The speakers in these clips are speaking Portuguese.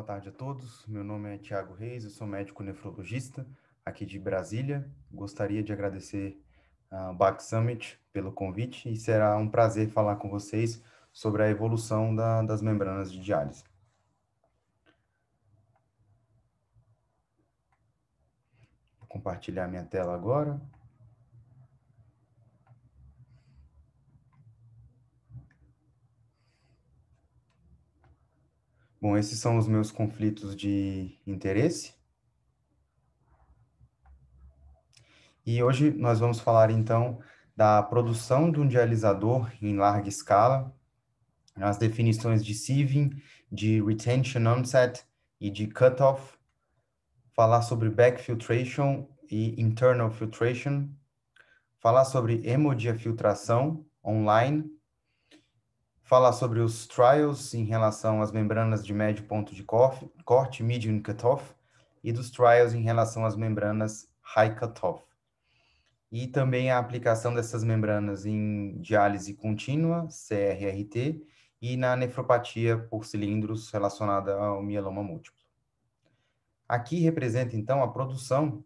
Boa tarde a todos. Meu nome é Tiago Reis, eu sou médico nefrologista aqui de Brasília. Gostaria de agradecer ao ah, BAC Summit pelo convite e será um prazer falar com vocês sobre a evolução da, das membranas de diálise. Vou compartilhar minha tela agora. Bom, esses são os meus conflitos de interesse. E hoje nós vamos falar então da produção de um dializador em larga escala, as definições de sieving, de retention onset e de cutoff, falar sobre back filtration e internal filtration, falar sobre hemodiafiltração online, falar sobre os trials em relação às membranas de médio ponto de corte, medium cutoff, e dos trials em relação às membranas high cutoff. E também a aplicação dessas membranas em diálise contínua, CRRT, e na nefropatia por cilindros relacionada ao mieloma múltiplo. Aqui representa, então, a produção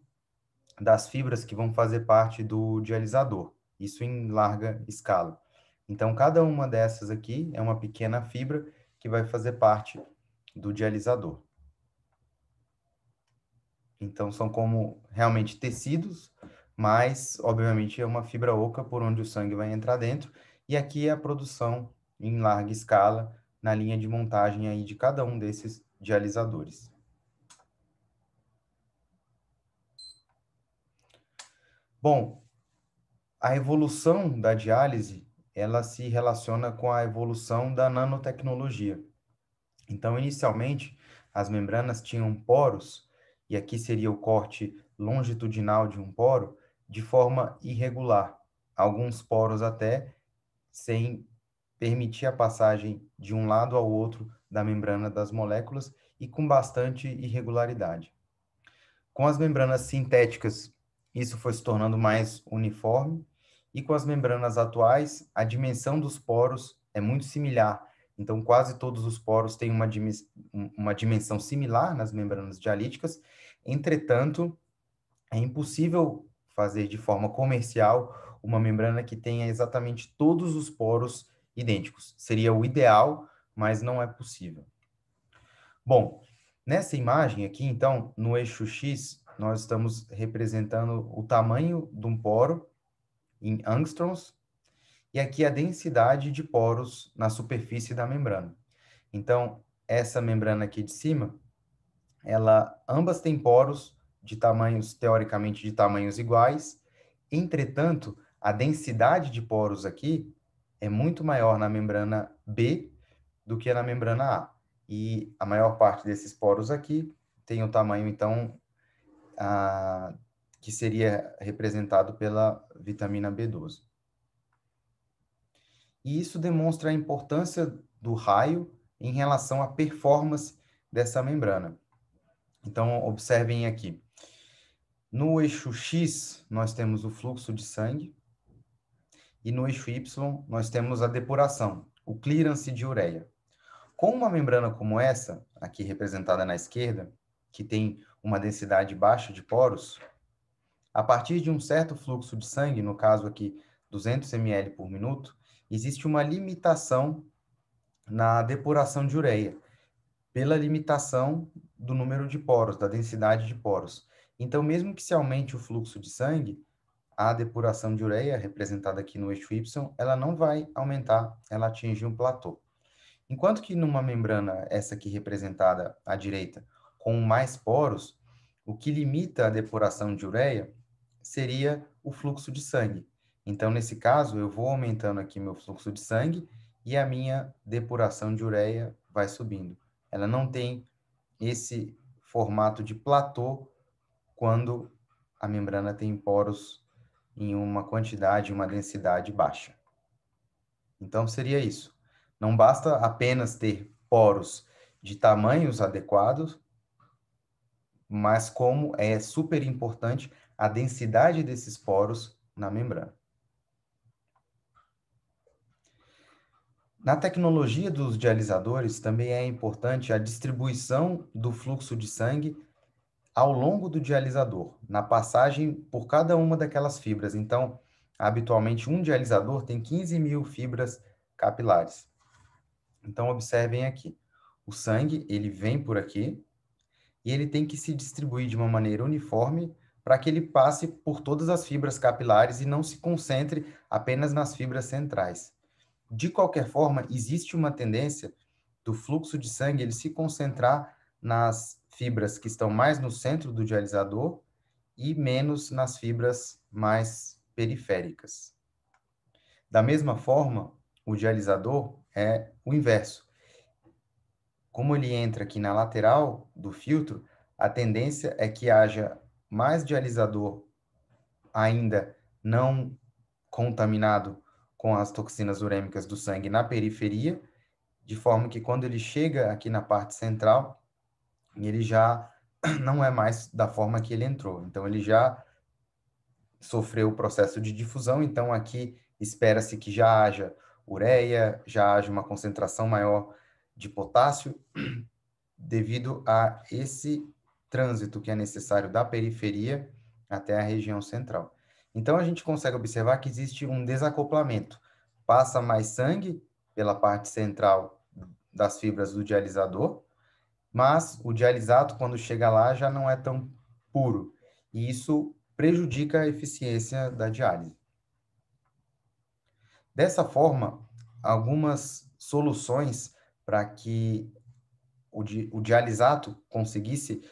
das fibras que vão fazer parte do dialisador, isso em larga escala. Então, cada uma dessas aqui é uma pequena fibra que vai fazer parte do dialisador. Então, são como realmente tecidos, mas, obviamente, é uma fibra oca por onde o sangue vai entrar dentro. E aqui é a produção em larga escala na linha de montagem aí de cada um desses dialisadores. Bom, a evolução da diálise ela se relaciona com a evolução da nanotecnologia. Então, inicialmente, as membranas tinham poros, e aqui seria o corte longitudinal de um poro, de forma irregular, alguns poros até sem permitir a passagem de um lado ao outro da membrana das moléculas e com bastante irregularidade. Com as membranas sintéticas, isso foi se tornando mais uniforme e com as membranas atuais, a dimensão dos poros é muito similar. Então, quase todos os poros têm uma, dimensão, uma dimensão similar nas membranas dialíticas. Entretanto, é impossível fazer de forma comercial uma membrana que tenha exatamente todos os poros idênticos. Seria o ideal, mas não é possível. Bom, nessa imagem aqui, então, no eixo X, nós estamos representando o tamanho de um poro em angstroms, e aqui a densidade de poros na superfície da membrana. Então, essa membrana aqui de cima, ela ambas têm poros de tamanhos teoricamente de tamanhos iguais. Entretanto, a densidade de poros aqui é muito maior na membrana B do que na membrana A. E a maior parte desses poros aqui tem o tamanho então a, que seria representado pela vitamina B12. E isso demonstra a importância do raio em relação à performance dessa membrana. Então, observem aqui. No eixo X, nós temos o fluxo de sangue, e no eixo Y, nós temos a depuração, o clearance de ureia. Com uma membrana como essa, aqui representada na esquerda, que tem uma densidade baixa de poros, a partir de um certo fluxo de sangue, no caso aqui 200 ml por minuto, existe uma limitação na depuração de ureia, pela limitação do número de poros, da densidade de poros. Então, mesmo que se aumente o fluxo de sangue, a depuração de ureia, representada aqui no eixo Y, ela não vai aumentar, ela atinge um platô. Enquanto que numa membrana, essa aqui representada à direita, com mais poros, o que limita a depuração de ureia seria o fluxo de sangue. Então, nesse caso, eu vou aumentando aqui meu fluxo de sangue e a minha depuração de ureia vai subindo. Ela não tem esse formato de platô quando a membrana tem poros em uma quantidade, uma densidade baixa. Então seria isso. Não basta apenas ter poros de tamanhos adequados, mas como é super importante a densidade desses poros na membrana. Na tecnologia dos dialisadores, também é importante a distribuição do fluxo de sangue ao longo do dialisador, na passagem por cada uma daquelas fibras. Então, habitualmente, um dialisador tem 15 mil fibras capilares. Então, observem aqui. O sangue, ele vem por aqui e ele tem que se distribuir de uma maneira uniforme para que ele passe por todas as fibras capilares e não se concentre apenas nas fibras centrais. De qualquer forma, existe uma tendência do fluxo de sangue ele se concentrar nas fibras que estão mais no centro do dialisador e menos nas fibras mais periféricas. Da mesma forma, o dialisador é o inverso. Como ele entra aqui na lateral do filtro, a tendência é que haja mais dialisador ainda não contaminado com as toxinas urêmicas do sangue na periferia, de forma que quando ele chega aqui na parte central, ele já não é mais da forma que ele entrou. Então ele já sofreu o processo de difusão, então aqui espera-se que já haja ureia, já haja uma concentração maior de potássio devido a esse trânsito que é necessário da periferia até a região central. Então, a gente consegue observar que existe um desacoplamento. Passa mais sangue pela parte central das fibras do dialisador, mas o dialisato quando chega lá, já não é tão puro. E isso prejudica a eficiência da diálise. Dessa forma, algumas soluções para que o, di o dialisato conseguisse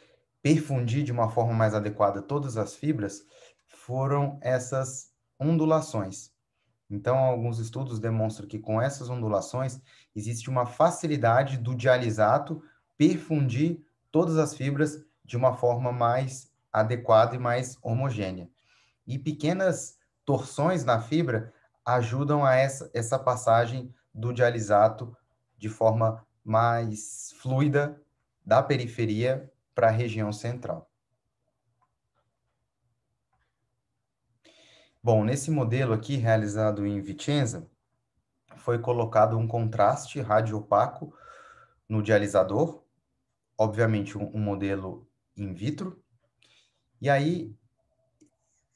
perfundir de uma forma mais adequada todas as fibras foram essas ondulações. Então, alguns estudos demonstram que com essas ondulações existe uma facilidade do dialisato perfundir todas as fibras de uma forma mais adequada e mais homogênea. E pequenas torções na fibra ajudam a essa, essa passagem do dialisato de forma mais fluida da periferia para a região central. Bom, nesse modelo aqui, realizado em Vicenza, foi colocado um contraste radioopaco no dialisador, obviamente um, um modelo in vitro, e aí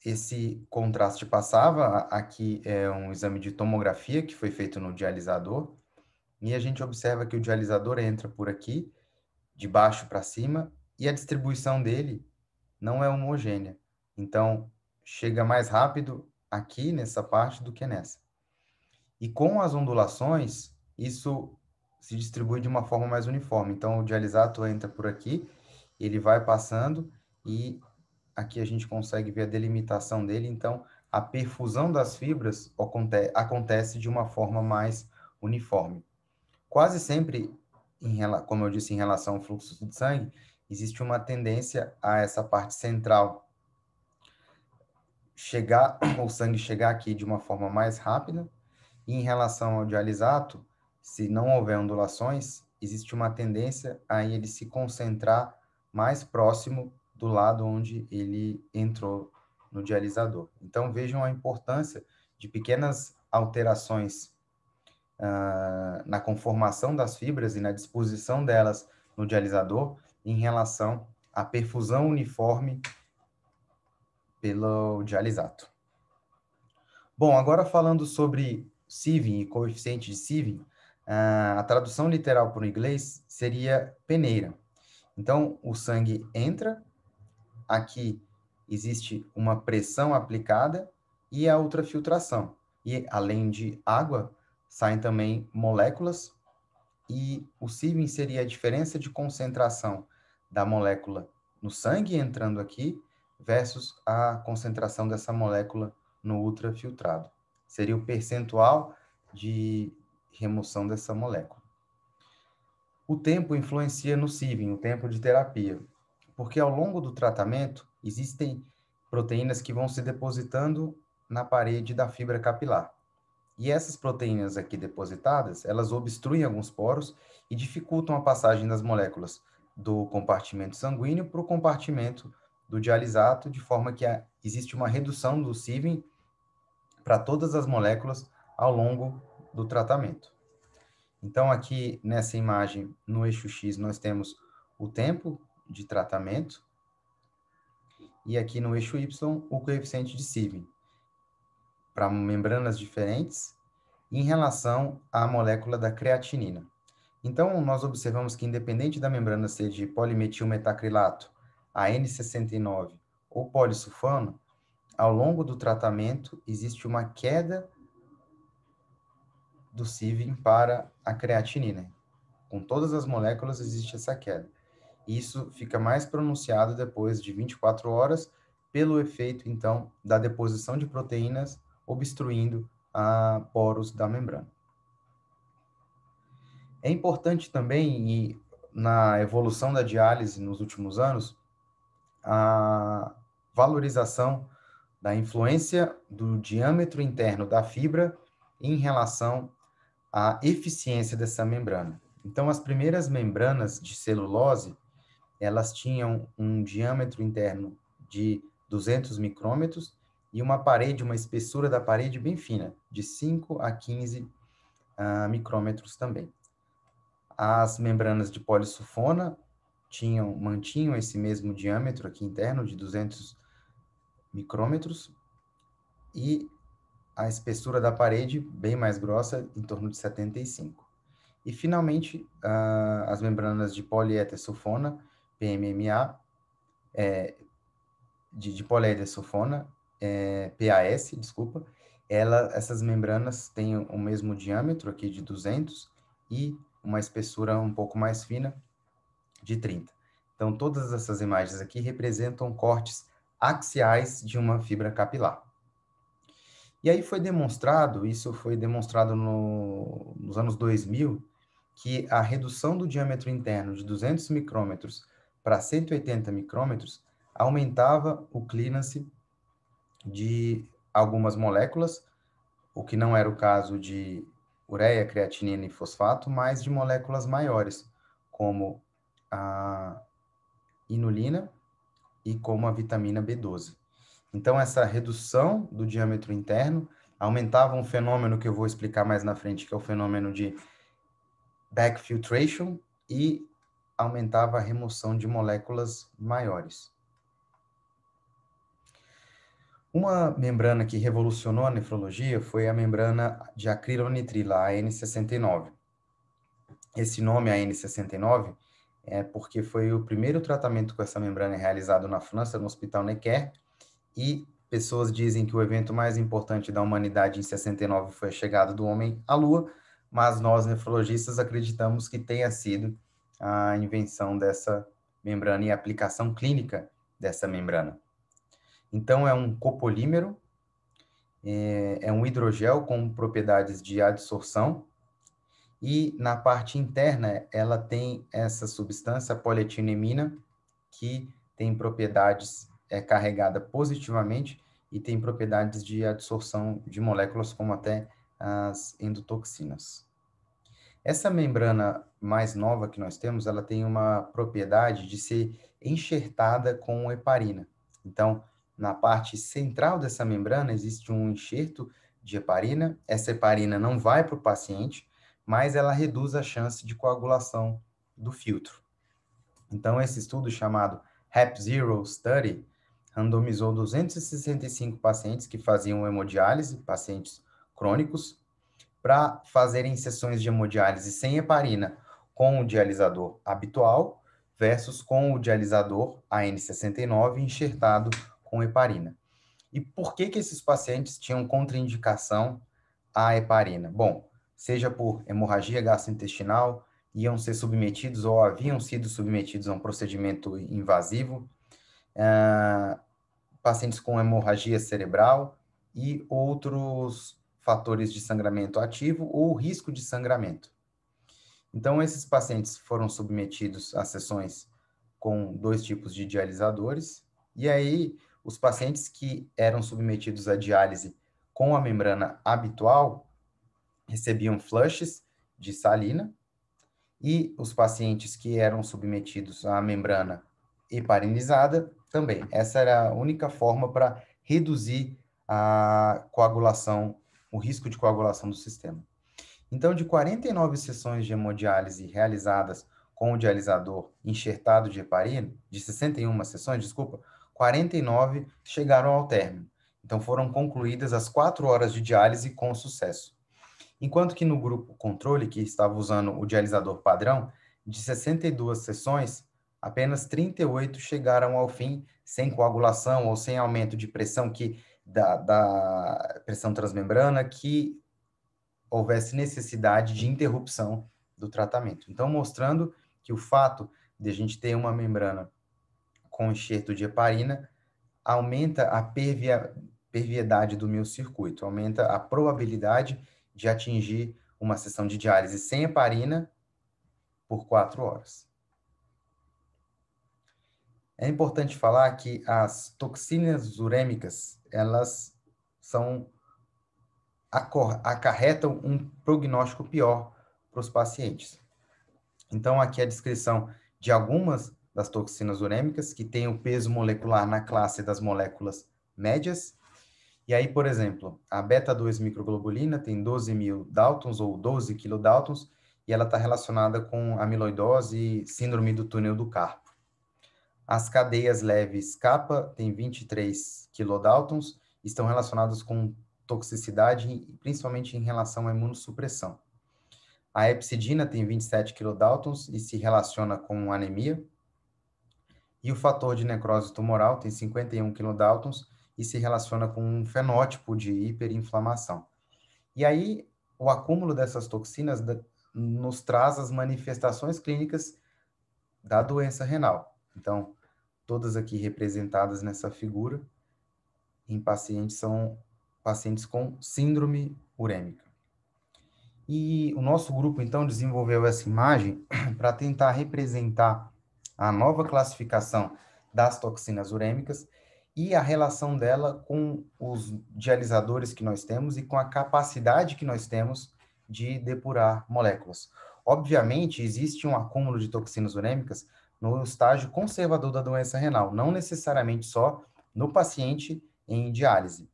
esse contraste passava, aqui é um exame de tomografia que foi feito no dialisador, e a gente observa que o dialisador entra por aqui, de baixo para cima, e a distribuição dele não é homogênea. Então, chega mais rápido aqui nessa parte do que nessa. E com as ondulações, isso se distribui de uma forma mais uniforme. Então, o dialisato entra por aqui, ele vai passando e aqui a gente consegue ver a delimitação dele. Então, a perfusão das fibras acontece de uma forma mais uniforme. Quase sempre, em, como eu disse, em relação ao fluxo de sangue, existe uma tendência a essa parte central chegar, o sangue chegar aqui de uma forma mais rápida. E em relação ao dialisato, se não houver ondulações, existe uma tendência a ele se concentrar mais próximo do lado onde ele entrou no dialisador. Então vejam a importância de pequenas alterações uh, na conformação das fibras e na disposição delas no dialisador em relação à perfusão uniforme pelo dialisato. Bom, agora falando sobre sieving e coeficiente de sieving, a tradução literal para o inglês seria peneira. Então, o sangue entra, aqui existe uma pressão aplicada e a ultrafiltração. E além de água, saem também moléculas e o sieving seria a diferença de concentração da molécula no sangue entrando aqui versus a concentração dessa molécula no ultrafiltrado. Seria o percentual de remoção dessa molécula. O tempo influencia no sieving, o tempo de terapia, porque ao longo do tratamento existem proteínas que vão se depositando na parede da fibra capilar. E essas proteínas aqui depositadas, elas obstruem alguns poros e dificultam a passagem das moléculas do compartimento sanguíneo para o compartimento do dialisato, de forma que existe uma redução do sieving para todas as moléculas ao longo do tratamento. Então, aqui nessa imagem, no eixo X, nós temos o tempo de tratamento, e aqui no eixo Y, o coeficiente de sieving para membranas diferentes em relação à molécula da creatinina. Então, nós observamos que, independente da membrana ser de polimetilmetacrilato, AN69 ou polisulfano, ao longo do tratamento existe uma queda do CIVIN para a creatinina. Com todas as moléculas existe essa queda. E isso fica mais pronunciado depois de 24 horas, pelo efeito, então, da deposição de proteínas obstruindo a poros da membrana. É importante também, e na evolução da diálise nos últimos anos, a valorização da influência do diâmetro interno da fibra em relação à eficiência dessa membrana. Então, as primeiras membranas de celulose, elas tinham um diâmetro interno de 200 micrômetros e uma parede, uma espessura da parede bem fina, de 5 a 15 uh, ah, micrômetros também. As membranas de polissulfona tinham, mantinham esse mesmo diâmetro aqui interno de 200 micrômetros e a espessura da parede bem mais grossa, em torno de 75. E, finalmente, uh, as membranas de polietersulfona, PMMA, é, de, de polietersulfona, é, PAS, desculpa, ela, essas membranas têm o mesmo diâmetro aqui de 200 e uma espessura um pouco mais fina de 30. Então, todas essas imagens aqui representam cortes axiais de uma fibra capilar. E aí foi demonstrado, isso foi demonstrado no, nos anos 2000, que a redução do diâmetro interno de 200 micrômetros para 180 micrômetros aumentava o clearance de algumas moléculas, o que não era o caso de ureia, creatinina e fosfato, mas de moléculas maiores, como a inulina e como a vitamina B12. Então, essa redução do diâmetro interno aumentava um fenômeno que eu vou explicar mais na frente, que é o fenômeno de backfiltration, e aumentava a remoção de moléculas maiores. Uma membrana que revolucionou a nefrologia foi a membrana de acrilonitrila, a AN69. Esse nome, AN69, é porque foi o primeiro tratamento com essa membrana realizado na França, no Hospital Necker, e pessoas dizem que o evento mais importante da humanidade em 69 foi a chegada do homem à Lua, mas nós nefrologistas acreditamos que tenha sido a invenção dessa membrana e a aplicação clínica dessa membrana. Então, é um copolímero, é, é, um hidrogel com propriedades de adsorção, e na parte interna ela tem essa substância, polietinemina, que tem propriedades, é carregada positivamente e tem propriedades de adsorção de moléculas, como até as endotoxinas. Essa membrana mais nova que nós temos, ela tem uma propriedade de ser enxertada com heparina. Então, na parte central dessa membrana existe um enxerto de heparina. Essa heparina não vai para o paciente, mas ela reduz a chance de coagulação do filtro. Então, esse estudo chamado HEP Zero Study randomizou 265 pacientes que faziam hemodiálise, pacientes crônicos, para fazerem sessões de hemodiálise sem heparina com o dializador habitual versus com o dializador AN69 enxertado com heparina. E por que, que esses pacientes tinham contraindicação à heparina? Bom, seja por hemorragia gastrointestinal, iam ser submetidos ou haviam sido submetidos a um procedimento invasivo, uh, pacientes com hemorragia cerebral e outros fatores de sangramento ativo ou risco de sangramento. Então, esses pacientes foram submetidos a sessões com dois tipos de dialisadores e aí os pacientes que eram submetidos à diálise com a membrana habitual recebiam flushes de salina e os pacientes que eram submetidos à membrana heparinizada também. Essa era a única forma para reduzir a coagulação, o risco de coagulação do sistema. Então, de 49 sessões de hemodiálise realizadas com o dializador enxertado de heparina, de 61 sessões, desculpa, 49 chegaram ao término. Então foram concluídas as quatro horas de diálise com sucesso. Enquanto que no grupo controle, que estava usando o dialisador padrão, de 62 sessões, apenas 38 chegaram ao fim sem coagulação ou sem aumento de pressão que da, da pressão transmembrana que houvesse necessidade de interrupção do tratamento. Então, mostrando que o fato de a gente ter uma membrana com enxerto de heparina aumenta a pervia, perviedade do meu circuito, aumenta a probabilidade de atingir uma sessão de diálise sem heparina por quatro horas. É importante falar que as toxinas urêmicas, elas são acarretam um prognóstico pior para os pacientes. Então aqui a descrição de algumas das toxinas urêmicas, que tem o peso molecular na classe das moléculas médias. E aí, por exemplo, a beta-2 microglobulina tem 12 mil daltons ou 12 quilodaltons e ela está relacionada com amiloidose e síndrome do túnel do carpo. As cadeias leves capa tem 23 quilodaltons, estão relacionadas com toxicidade, principalmente em relação à imunossupressão. A epsidina tem 27 quilodaltons e se relaciona com anemia. E o fator de necrose tumoral tem 51 kilodaltons e se relaciona com um fenótipo de hiperinflamação. E aí, o acúmulo dessas toxinas nos traz as manifestações clínicas da doença renal. Então, todas aqui representadas nessa figura, em pacientes são pacientes com síndrome urêmica. E o nosso grupo, então, desenvolveu essa imagem para tentar representar a nova classificação das toxinas urêmicas e a relação dela com os dializadores que nós temos e com a capacidade que nós temos de depurar moléculas. Obviamente, existe um acúmulo de toxinas urêmicas no estágio conservador da doença renal, não necessariamente só no paciente em diálise.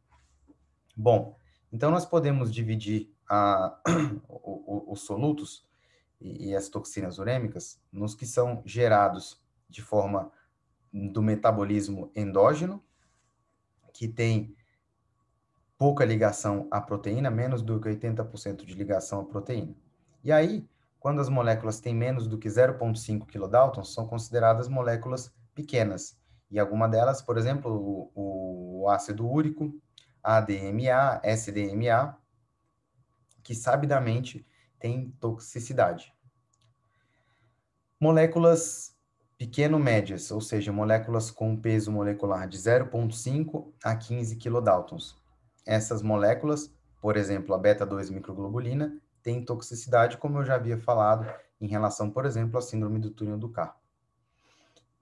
Bom, então nós podemos dividir a, os solutos e, e as toxinas urêmicas nos que são gerados de forma do metabolismo endógeno, que tem pouca ligação à proteína, menos do que 80% de ligação à proteína. E aí, quando as moléculas têm menos do que 0,5 kDa, são consideradas moléculas pequenas. E alguma delas, por exemplo, o, o ácido úrico, ADMA, SDMA, que sabidamente tem toxicidade. Moléculas pequeno-médias, ou seja, moléculas com peso molecular de 0,5 a 15 kilodaltons. Essas moléculas, por exemplo, a beta-2 microglobulina, têm toxicidade, como eu já havia falado, em relação, por exemplo, à síndrome do túnel do carpo.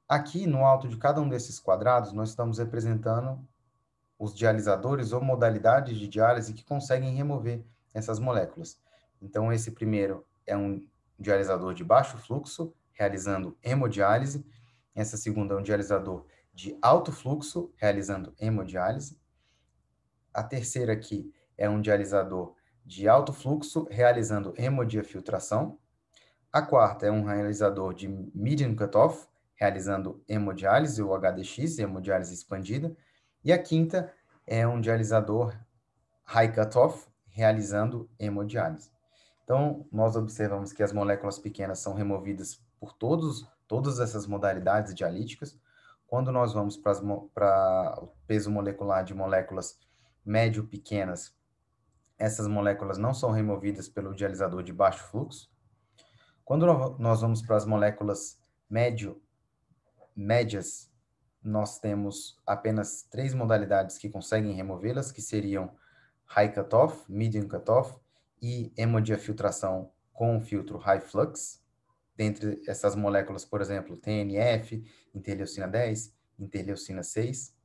Aqui, no alto de cada um desses quadrados, nós estamos representando os dialisadores ou modalidades de diálise que conseguem remover essas moléculas. Então, esse primeiro é um dializador de baixo fluxo, realizando hemodiálise, essa segunda é um dialisador de alto fluxo, realizando hemodiálise. A terceira aqui é um dialisador de alto fluxo, realizando hemodiafiltração. A quarta é um realizador de medium cutoff, realizando hemodiálise ou HDX, hemodiálise expandida. E a quinta é um dialisador high cutoff, realizando hemodiálise. Então, nós observamos que as moléculas pequenas são removidas por todos, todas essas modalidades dialíticas. Quando nós vamos para o peso molecular de moléculas médio-pequenas, essas moléculas não são removidas pelo dializador de baixo fluxo. Quando nós vamos para as moléculas médio, médias, nós temos apenas três modalidades que conseguem removê-las, que seriam high cutoff, medium cutoff e hemodiafiltração com filtro high flux. Dentre essas moléculas, por exemplo, TNF, interleucina 10, interleucina 6.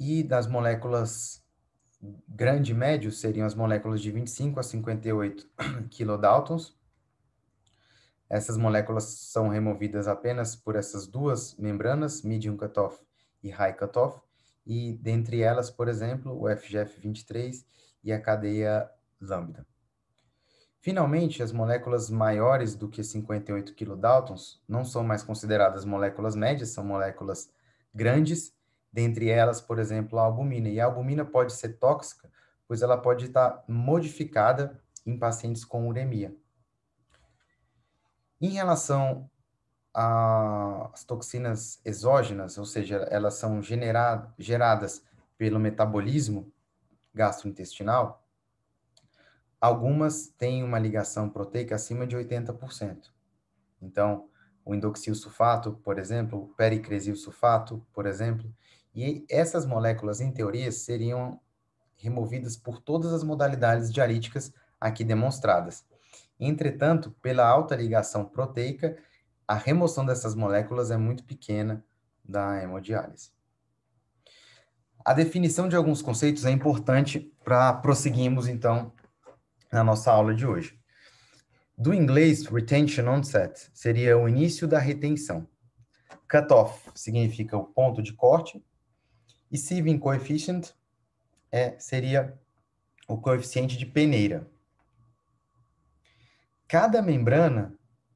E das moléculas grande e médio seriam as moléculas de 25 a 58 kilodaltons. Essas moléculas são removidas apenas por essas duas membranas, medium cutoff e high cutoff, e dentre elas, por exemplo, o FGF23 e a cadeia lambda. Finalmente, as moléculas maiores do que 58 kilodaltons não são mais consideradas moléculas médias, são moléculas grandes, dentre elas, por exemplo, a albumina. E a albumina pode ser tóxica, pois ela pode estar modificada em pacientes com uremia. Em relação às toxinas exógenas, ou seja, elas são geradas pelo metabolismo gastrointestinal, Algumas têm uma ligação proteica acima de 80%. Então, o indoxil sulfato, por exemplo, o pericresil sulfato, por exemplo, e essas moléculas, em teoria, seriam removidas por todas as modalidades dialíticas aqui demonstradas. Entretanto, pela alta ligação proteica, a remoção dessas moléculas é muito pequena da hemodiálise. A definição de alguns conceitos é importante para prosseguirmos, então, na nossa aula de hoje. Do inglês, retention onset seria o início da retenção. Cutoff significa o ponto de corte. E sieving coefficient é, seria o coeficiente de peneira. Cada membrana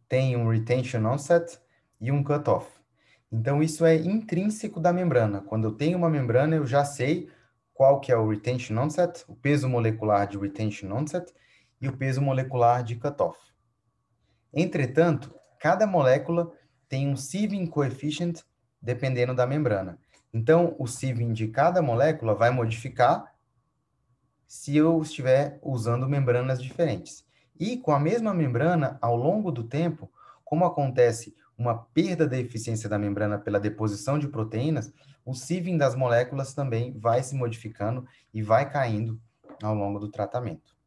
tem um retention onset e um cutoff. Então, isso é intrínseco da membrana. Quando eu tenho uma membrana, eu já sei qual que é o retention onset, o peso molecular de retention onset, e o peso molecular de cutoff. Entretanto, cada molécula tem um sieving coefficient dependendo da membrana. Então, o sieving de cada molécula vai modificar se eu estiver usando membranas diferentes. E com a mesma membrana, ao longo do tempo, como acontece uma perda da eficiência da membrana pela deposição de proteínas, o sieving das moléculas também vai se modificando e vai caindo ao longo do tratamento.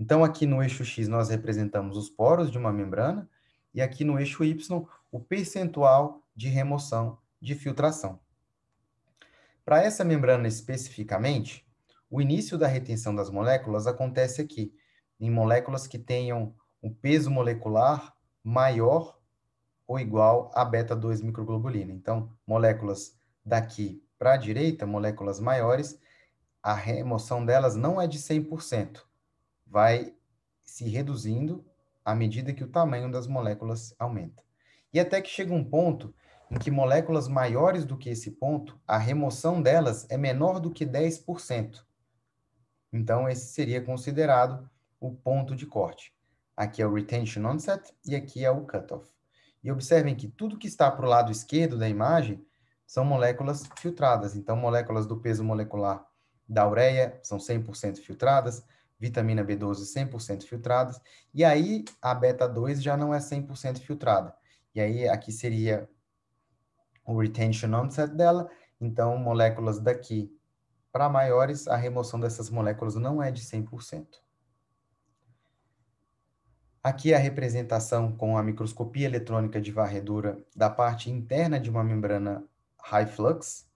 Então, aqui no eixo X, nós representamos os poros de uma membrana, e aqui no eixo Y, o percentual de remoção de filtração. Para essa membrana especificamente, o início da retenção das moléculas acontece aqui, em moléculas que tenham um peso molecular maior ou igual a beta-2 microglobulina. Então, moléculas daqui para a direita, moléculas maiores, a remoção delas não é de 100% vai se reduzindo à medida que o tamanho das moléculas aumenta. E até que chega um ponto em que moléculas maiores do que esse ponto, a remoção delas é menor do que 10%. Então, esse seria considerado o ponto de corte. Aqui é o retention onset e aqui é o cutoff. E observem que tudo que está para o lado esquerdo da imagem são moléculas filtradas. Então, moléculas do peso molecular da ureia são 100% filtradas, vitamina B12 100% filtradas, e aí a beta 2 já não é 100% filtrada. E aí aqui seria o retention onset dela, então moléculas daqui para maiores, a remoção dessas moléculas não é de 100%. Aqui a representação com a microscopia eletrônica de varredura da parte interna de uma membrana high flux,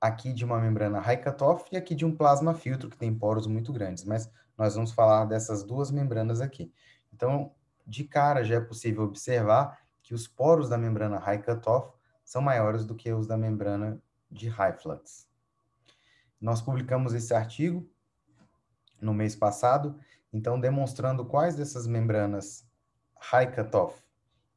aqui de uma membrana high cutoff e aqui de um plasma filtro que tem poros muito grandes, mas nós vamos falar dessas duas membranas aqui. Então, de cara já é possível observar que os poros da membrana high cutoff são maiores do que os da membrana de high flux. Nós publicamos esse artigo no mês passado, então demonstrando quais dessas membranas high cutoff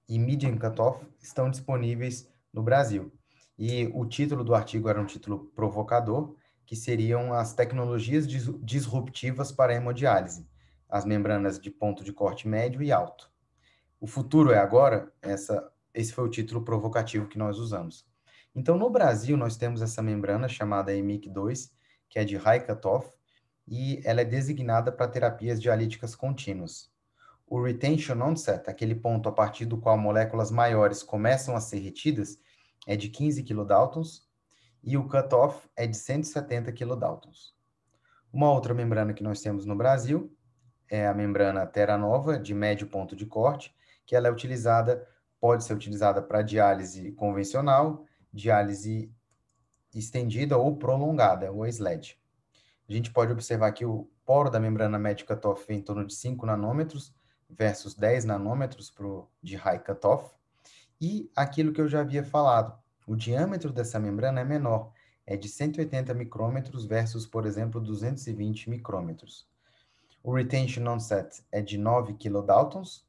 e medium cutoff estão disponíveis no Brasil. E o título do artigo era um título provocador, que seriam as tecnologias disruptivas para a hemodiálise, as membranas de ponto de corte médio e alto. O futuro é agora? Essa, esse foi o título provocativo que nós usamos. Então, no Brasil, nós temos essa membrana chamada EMIC2, que é de high cutoff, e ela é designada para terapias dialíticas contínuas. O retention onset, aquele ponto a partir do qual moléculas maiores começam a ser retidas, é de 15 kilodaltons, e o cutoff é de 170 kilodaltons. Uma outra membrana que nós temos no Brasil é a membrana Terranova, de médio ponto de corte, que ela é utilizada, pode ser utilizada para diálise convencional, diálise estendida ou prolongada, ou SLED. A gente pode observar que o poro da membrana médio cutoff é em torno de 5 nanômetros versus 10 nanômetros pro, de high cutoff. E aquilo que eu já havia falado, o diâmetro dessa membrana é menor, é de 180 micrômetros versus, por exemplo, 220 micrômetros. O retention onset é de 9 kilodaltons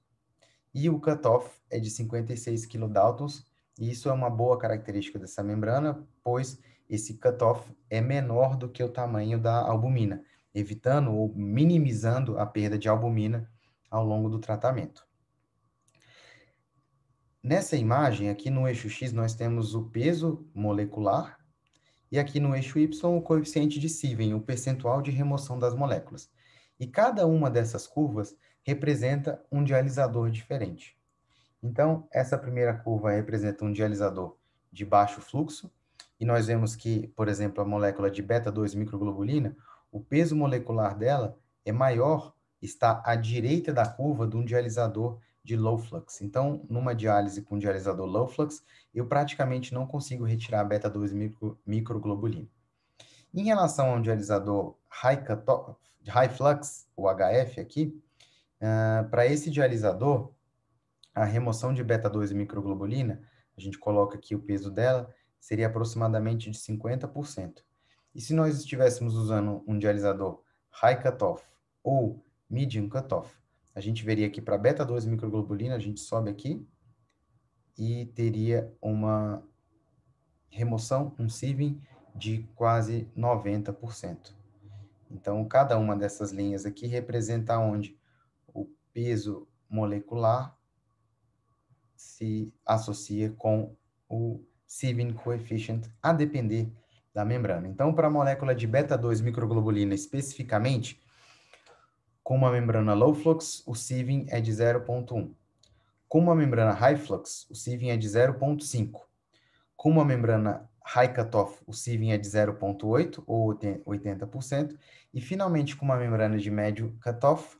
e o cutoff é de 56 kilodaltons, e isso é uma boa característica dessa membrana, pois esse cutoff é menor do que o tamanho da albumina, evitando ou minimizando a perda de albumina ao longo do tratamento. Nessa imagem, aqui no eixo X, nós temos o peso molecular e aqui no eixo Y, o coeficiente de sieven o percentual de remoção das moléculas. E cada uma dessas curvas representa um dializador diferente. Então, essa primeira curva representa um dializador de baixo fluxo, e nós vemos que, por exemplo, a molécula de beta-2 microglobulina, o peso molecular dela é maior, está à direita da curva de um dializador de low flux. Então, numa diálise com um dialisador low flux, eu praticamente não consigo retirar beta 2 micro, microglobulina. Em relação a um dialisador high, cutoff, high flux, o HF aqui, uh, para esse dialisador, a remoção de beta 2 microglobulina, a gente coloca aqui o peso dela, seria aproximadamente de 50%. E se nós estivéssemos usando um dialisador high cutoff ou medium cutoff, a gente veria aqui para beta 2 microglobulina, a gente sobe aqui e teria uma remoção, um sieving de quase 90%. Então, cada uma dessas linhas aqui representa onde o peso molecular se associa com o sieving coefficient, a depender da membrana. Então, para a molécula de beta-2 microglobulina especificamente, com uma membrana low flux, o sieving é de 0.1. Com uma membrana high flux, o sieving é de 0.5. Com uma membrana high cutoff, o sieving é de 0.8 ou 80%. E, finalmente, com uma membrana de médio cutoff,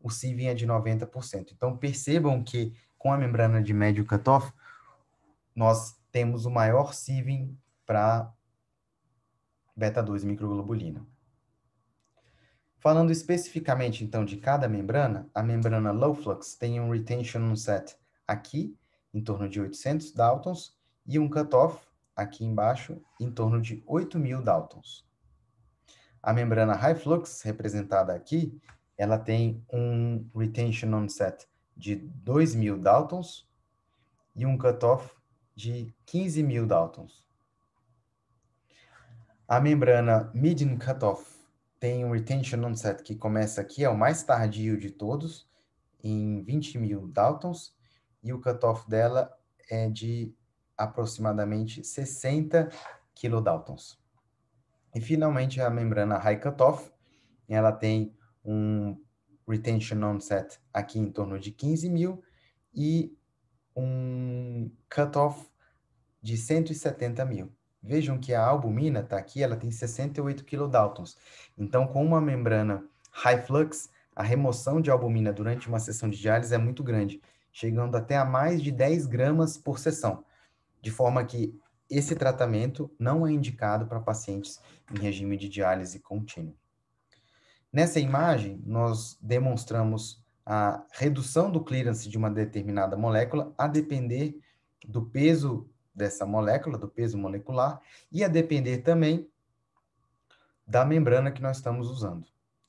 o sieving é de 90%. Então, percebam que com a membrana de médio cutoff, nós temos o maior sieving para beta-2 microglobulina. Falando especificamente, então, de cada membrana, a membrana low flux tem um retention set aqui, em torno de 800 Daltons, e um cutoff aqui embaixo, em torno de 8.000 Daltons. A membrana high flux, representada aqui, ela tem um retention onset de 2.000 Daltons e um cutoff de 15.000 Daltons. A membrana median cutoff tem um Retention Onset, que começa aqui, é o mais tardio de todos, em 20 mil Daltons, e o cutoff dela é de aproximadamente 60 kilodaltons. E finalmente a membrana high cutoff, ela tem um retention onset aqui em torno de 15 mil e um cutoff de 170 mil. Vejam que a albumina está aqui, ela tem 68 kilodaltons. Então, com uma membrana high flux, a remoção de albumina durante uma sessão de diálise é muito grande, chegando até a mais de 10 gramas por sessão. De forma que esse tratamento não é indicado para pacientes em regime de diálise contínua. Nessa imagem, nós demonstramos a redução do clearance de uma determinada molécula a depender do peso dessa molécula, do peso molecular, e a depender também da membrana que nós estamos usando.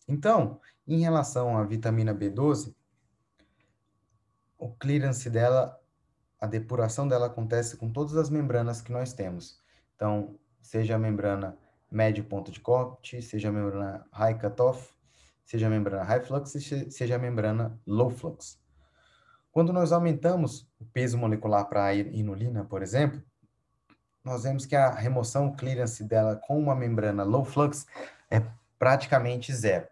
Então, em relação à vitamina B12, o clearance dela, a depuração dela acontece com todas as membranas que nós temos. Então, seja a membrana médio ponto de corte, seja a membrana high cutoff, seja a membrana high flux, seja a membrana low flux. Quando nós aumentamos o peso molecular para a inulina, por exemplo, nós vemos que a remoção clearance dela com uma membrana low flux é praticamente zero.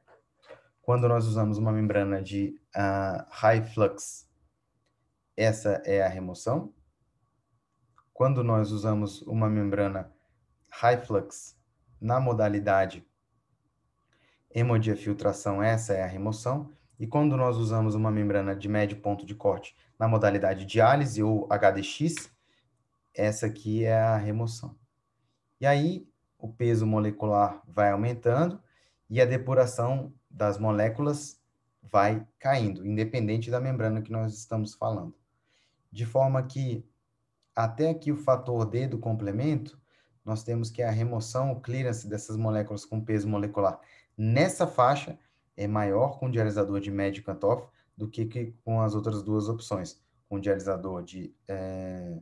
Quando nós usamos uma membrana de uh, high flux, essa é a remoção. Quando nós usamos uma membrana high flux na modalidade hemodiafiltração, essa é a remoção. E quando nós usamos uma membrana de médio ponto de corte na modalidade diálise ou HDX, essa aqui é a remoção. E aí o peso molecular vai aumentando e a depuração das moléculas vai caindo, independente da membrana que nós estamos falando. De forma que até aqui o fator D do complemento, nós temos que a remoção, o clearance dessas moléculas com peso molecular nessa faixa é maior com o dializador de médio cutoff do que, que, com as outras duas opções, com o dializador de, é,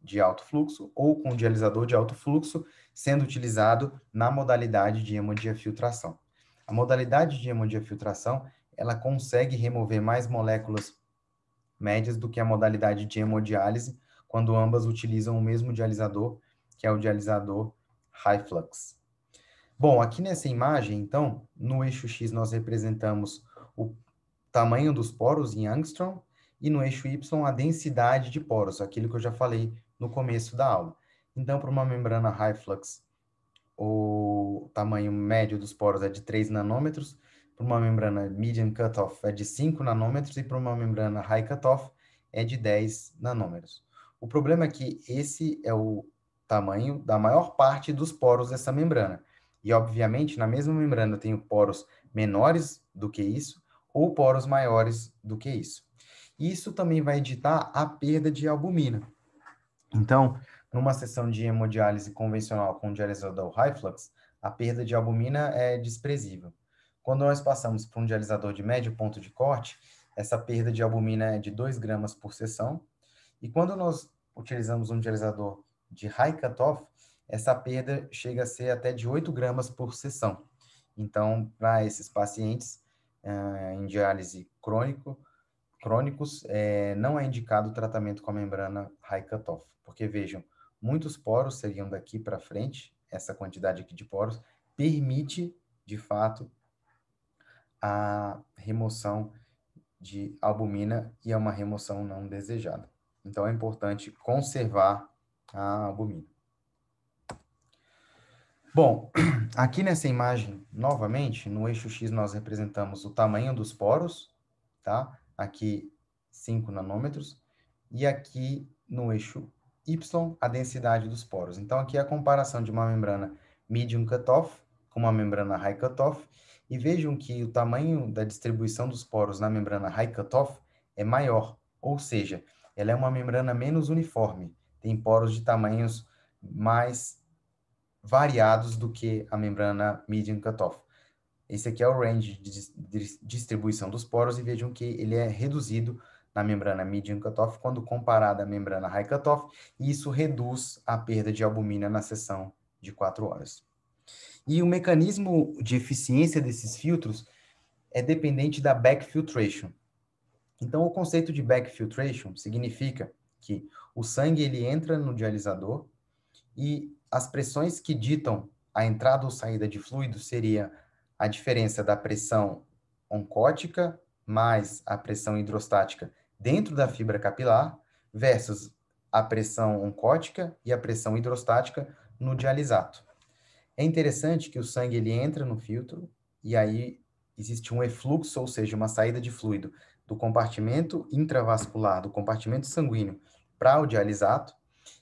de alto fluxo ou com o dializador de alto fluxo sendo utilizado na modalidade de hemodiafiltração. A modalidade de hemodiafiltração, ela consegue remover mais moléculas médias do que a modalidade de hemodiálise, quando ambas utilizam o mesmo dializador, que é o dializador high flux. Bom, aqui nessa imagem, então, no eixo X nós representamos o tamanho dos poros em angstrom e no eixo Y a densidade de poros, aquilo que eu já falei no começo da aula. Então, para uma membrana high flux, o tamanho médio dos poros é de 3 nanômetros, para uma membrana medium cutoff é de 5 nanômetros e para uma membrana high cutoff é de 10 nanômetros. O problema é que esse é o tamanho da maior parte dos poros dessa membrana. E, obviamente, na mesma membrana eu tenho poros menores do que isso ou poros maiores do que isso. Isso também vai editar a perda de albumina. Então, numa sessão de hemodiálise convencional com dialisador high flux, a perda de albumina é desprezível. Quando nós passamos para um dialisador de médio ponto de corte, essa perda de albumina é de 2 gramas por sessão. E quando nós utilizamos um dialisador de high cutoff, essa perda chega a ser até de 8 gramas por sessão. Então, para esses pacientes uh, em diálise crônico, crônicos, é, não é indicado o tratamento com a membrana high cutoff, porque vejam, muitos poros seriam daqui para frente, essa quantidade aqui de poros permite, de fato, a remoção de albumina e é uma remoção não desejada. Então é importante conservar a albumina. Bom, aqui nessa imagem, novamente, no eixo X nós representamos o tamanho dos poros, tá? Aqui 5 nanômetros, e aqui no eixo Y, a densidade dos poros. Então, aqui é a comparação de uma membrana medium cutoff com uma membrana high cutoff, e vejam que o tamanho da distribuição dos poros na membrana high cutoff é maior, ou seja, ela é uma membrana menos uniforme, tem poros de tamanhos mais variados do que a membrana medium cutoff. Esse aqui é o range de distribuição dos poros e vejam que ele é reduzido na membrana medium cutoff quando comparada à membrana high cutoff e isso reduz a perda de albumina na sessão de 4 horas. E o mecanismo de eficiência desses filtros é dependente da backfiltration. Então, o conceito de backfiltration significa que o sangue ele entra no dializador e as pressões que ditam a entrada ou saída de fluido seria a diferença da pressão oncótica mais a pressão hidrostática dentro da fibra capilar versus a pressão oncótica e a pressão hidrostática no dialisato. É interessante que o sangue ele entra no filtro e aí existe um efluxo, ou seja, uma saída de fluido do compartimento intravascular, do compartimento sanguíneo para o dialisato,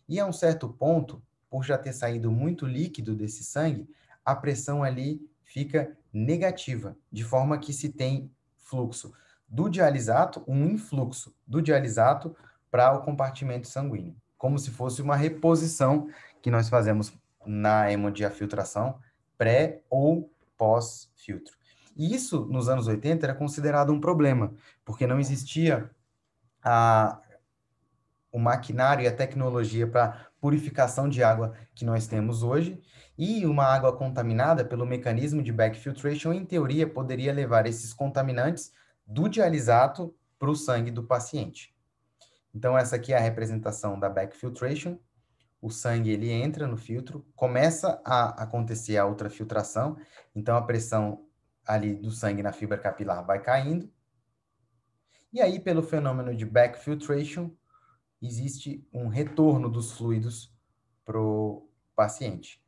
e a um certo ponto por já ter saído muito líquido desse sangue, a pressão ali fica negativa, de forma que se tem fluxo do dialisato, um influxo do dialisato para o compartimento sanguíneo, como se fosse uma reposição que nós fazemos na hemodiafiltração pré ou pós-filtro. E isso, nos anos 80, era considerado um problema, porque não existia a, o maquinário e a tecnologia para purificação de água que nós temos hoje, e uma água contaminada pelo mecanismo de backfiltration, em teoria, poderia levar esses contaminantes do dialisato para o sangue do paciente. Então, essa aqui é a representação da backfiltration. O sangue ele entra no filtro, começa a acontecer a ultrafiltração, então a pressão ali do sangue na fibra capilar vai caindo. E aí, pelo fenômeno de backfiltration, existe um retorno dos fluidos para o paciente.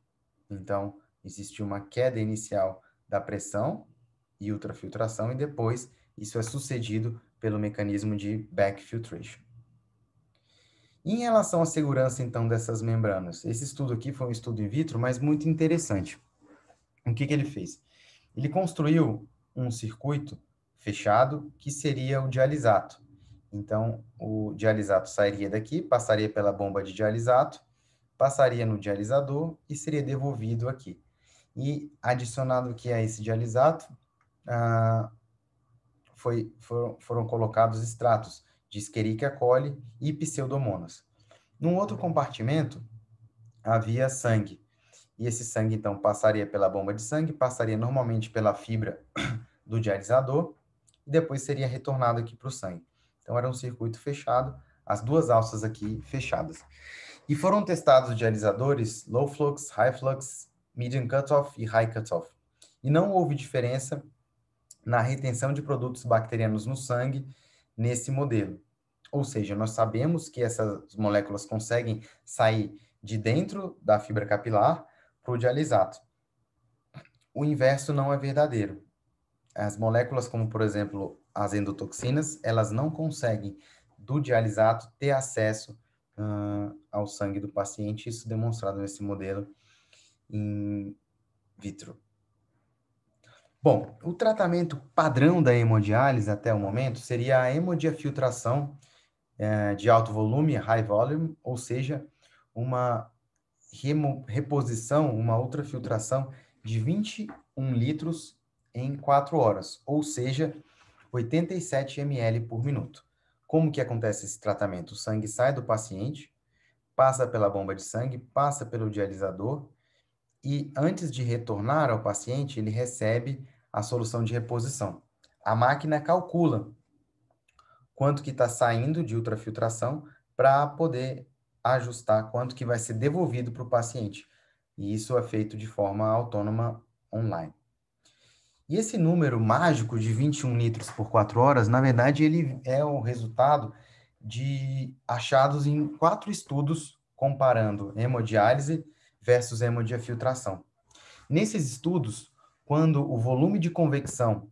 Então, existe uma queda inicial da pressão e ultrafiltração, e depois isso é sucedido pelo mecanismo de backfiltration. Em relação à segurança, então, dessas membranas, esse estudo aqui foi um estudo in vitro, mas muito interessante. O que, que ele fez? Ele construiu um circuito fechado que seria o dialisato. Então, o dialisato sairia daqui, passaria pela bomba de dialisato, passaria no dialisador e seria devolvido aqui. E adicionado que a esse dialisato, ah, foi, foram, foram, colocados extratos de Escherichia coli e pseudomonas. Num outro compartimento, havia sangue. E esse sangue, então, passaria pela bomba de sangue, passaria normalmente pela fibra do dializador, e depois seria retornado aqui para o sangue. Então era um circuito fechado, as duas alças aqui fechadas. E foram testados dialisadores low flux, high flux, medium cutoff e high cutoff. E não houve diferença na retenção de produtos bacterianos no sangue nesse modelo. Ou seja, nós sabemos que essas moléculas conseguem sair de dentro da fibra capilar para o dialisato. O inverso não é verdadeiro. As moléculas, como por exemplo as endotoxinas, elas não conseguem, do dialisato, ter acesso uh, ao sangue do paciente, isso demonstrado nesse modelo in vitro. Bom, o tratamento padrão da hemodiálise até o momento seria a hemodiafiltração é, de alto volume, high volume, ou seja, uma reposição, uma outra filtração de 21 litros em 4 horas, ou seja, 87 ml por minuto. Como que acontece esse tratamento? O sangue sai do paciente, passa pela bomba de sangue, passa pelo dialisador e antes de retornar ao paciente, ele recebe a solução de reposição. A máquina calcula quanto que está saindo de ultrafiltração para poder ajustar quanto que vai ser devolvido para o paciente. E isso é feito de forma autônoma online. E esse número mágico de 21 litros por 4 horas, na verdade, ele é o resultado de achados em quatro estudos comparando hemodiálise versus hemodiafiltração. Nesses estudos, quando o volume de convecção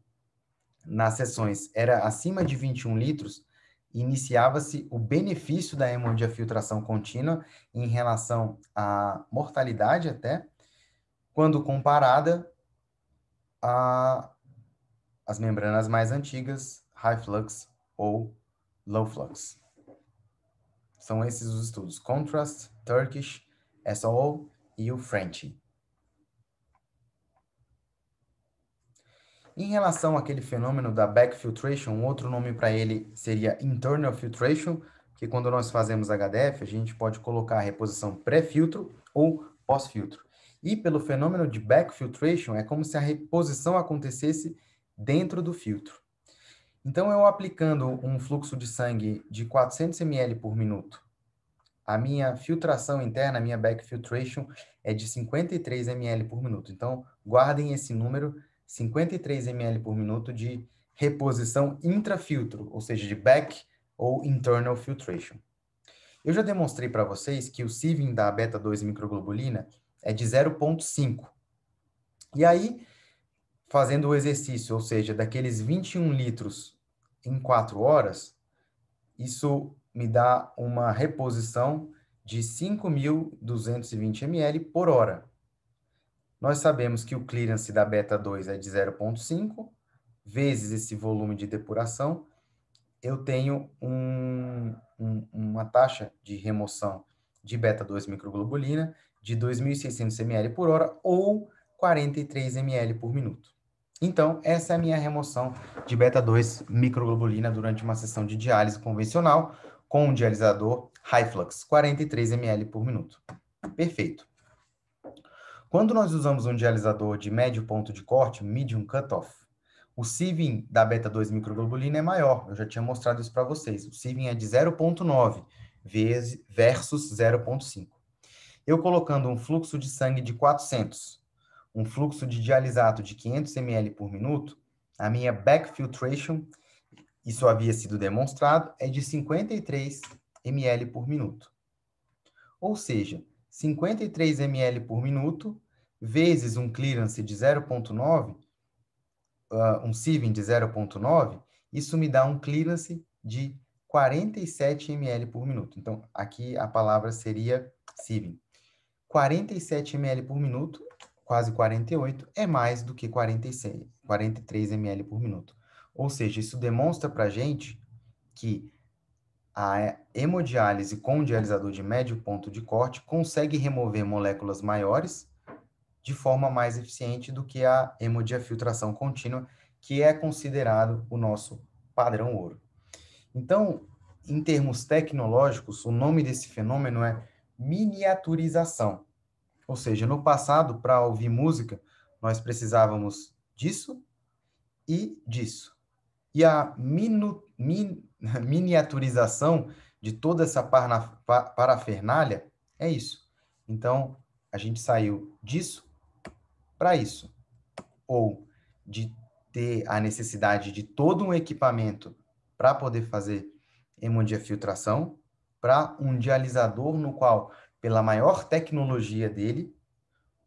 nas sessões era acima de 21 litros, iniciava-se o benefício da hemodiafiltração contínua em relação à mortalidade até, quando comparada a, as membranas mais antigas, high flux ou low flux. São esses os estudos: contrast, Turkish, SOO e o French. Em relação àquele fenômeno da back filtration, outro nome para ele seria internal filtration, que quando nós fazemos HDF, a gente pode colocar a reposição pré-filtro ou pós-filtro. E pelo fenômeno de backfiltration, é como se a reposição acontecesse dentro do filtro. Então, eu aplicando um fluxo de sangue de 400 ml por minuto, a minha filtração interna, a minha backfiltration, é de 53 ml por minuto. Então, guardem esse número, 53 ml por minuto de reposição intrafiltro, ou seja, de back ou internal filtration. Eu já demonstrei para vocês que o sieving da beta-2 microglobulina é de 0,5. E aí, fazendo o exercício, ou seja, daqueles 21 litros em 4 horas, isso me dá uma reposição de 5.220 ml por hora. Nós sabemos que o clearance da beta 2 é de 0,5 vezes esse volume de depuração, eu tenho um, um, uma taxa de remoção de beta 2 microglobulina de 2.600 ml por hora ou 43 ml por minuto. Então, essa é a minha remoção de beta-2 microglobulina durante uma sessão de diálise convencional com um dialisador Flux 43 ml por minuto. Perfeito. Quando nós usamos um dialisador de médio ponto de corte, medium cutoff, o sieving da beta-2 microglobulina é maior. Eu já tinha mostrado isso para vocês. O sieving é de 0,9 versus 0,5. Eu colocando um fluxo de sangue de 400, um fluxo de dialisato de 500 ml por minuto, a minha back filtration, isso havia sido demonstrado, é de 53 ml por minuto. Ou seja, 53 ml por minuto vezes um clearance de 0.9, uh, ah, um sieving de 0.9, isso me dá um clearance de 47 ml por minuto. Então, aqui a palavra seria sieving. 47 ml por minuto, quase 48, é mais do que 46, 43 ml por minuto. Ou seja, isso demonstra para a gente que a hemodiálise com dializador de médio ponto de corte consegue remover moléculas maiores de forma mais eficiente do que a hemodiafiltração contínua, que é considerado o nosso padrão ouro. Então, em termos tecnológicos, o nome desse fenômeno é miniaturização. Ou seja, no passado, para ouvir música, nós precisávamos disso e disso. E a minu, min, miniaturização de toda essa parafernália é isso. Então, a gente saiu disso para isso. Ou de ter a necessidade de todo um equipamento para poder fazer hemodiafiltração, para um dializador no qual, pela maior tecnologia dele,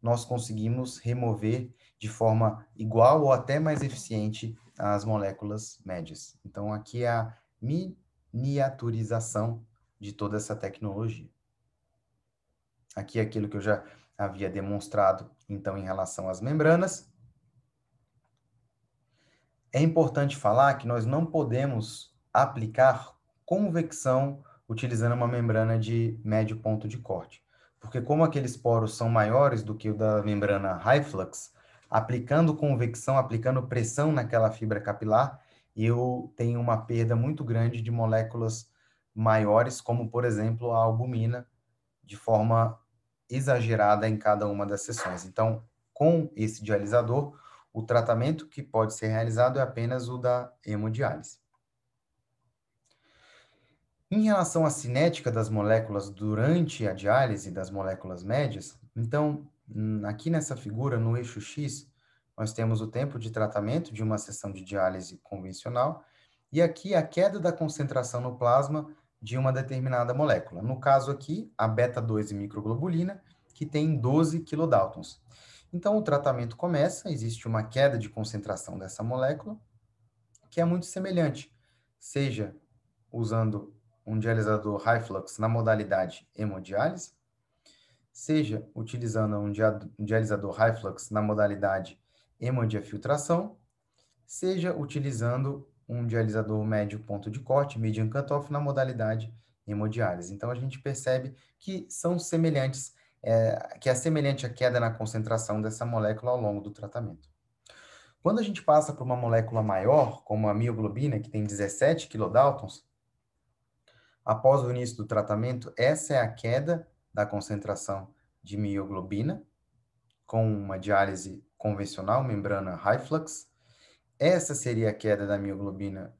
nós conseguimos remover de forma igual ou até mais eficiente as moléculas médias. Então, aqui é a miniaturização de toda essa tecnologia. Aqui é aquilo que eu já havia demonstrado, então, em relação às membranas. É importante falar que nós não podemos aplicar convecção utilizando uma membrana de médio ponto de corte. Porque como aqueles poros são maiores do que o da membrana high flux, aplicando convecção, aplicando pressão naquela fibra capilar, eu tenho uma perda muito grande de moléculas maiores, como por exemplo a albumina, de forma exagerada em cada uma das sessões. Então, com esse dialisador, o tratamento que pode ser realizado é apenas o da hemodiálise. Em relação à cinética das moléculas durante a diálise das moléculas médias, então, hum, aqui nessa figura, no eixo X, nós temos o tempo de tratamento de uma sessão de diálise convencional e aqui a queda da concentração no plasma de uma determinada molécula. No caso aqui, a beta-2 microglobulina, que tem 12 quilodaltons. Então, o tratamento começa, existe uma queda de concentração dessa molécula, que é muito semelhante, seja usando um dialisador high flux na modalidade hemodiálise, seja utilizando um dialisador high flux na modalidade hemodiafiltração, seja utilizando um dialisador médio ponto de corte, median cutoff, na modalidade hemodiálise. Então, a gente percebe que são semelhantes, é, que é semelhante a queda na concentração dessa molécula ao longo do tratamento. Quando a gente passa para uma molécula maior, como a mioglobina, que tem 17 kilodaltons, após o início do tratamento, essa é a queda da concentração de mioglobina com uma diálise convencional, membrana high flux. Essa seria a queda da mioglobina